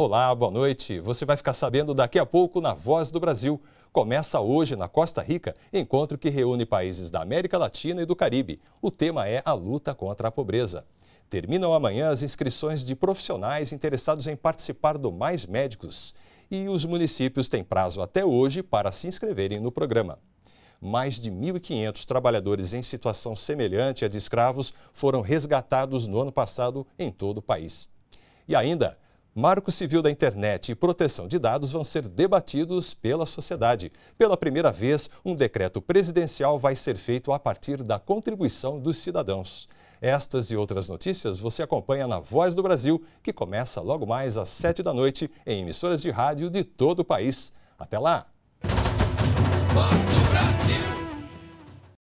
Olá, boa noite. Você vai ficar sabendo daqui a pouco na Voz do Brasil. Começa hoje na Costa Rica, encontro que reúne países da América Latina e do Caribe. O tema é a luta contra a pobreza. Terminam amanhã as inscrições de profissionais interessados em participar do Mais Médicos. E os municípios têm prazo até hoje para se inscreverem no programa mais de 1.500 trabalhadores em situação semelhante à de escravos foram resgatados no ano passado em todo o país. E ainda, Marco Civil da Internet e proteção de dados vão ser debatidos pela sociedade. Pela primeira vez, um decreto presidencial vai ser feito a partir da contribuição dos cidadãos. Estas e outras notícias você acompanha na Voz do Brasil, que começa logo mais às 7 da noite em emissoras de rádio de todo o país. Até lá!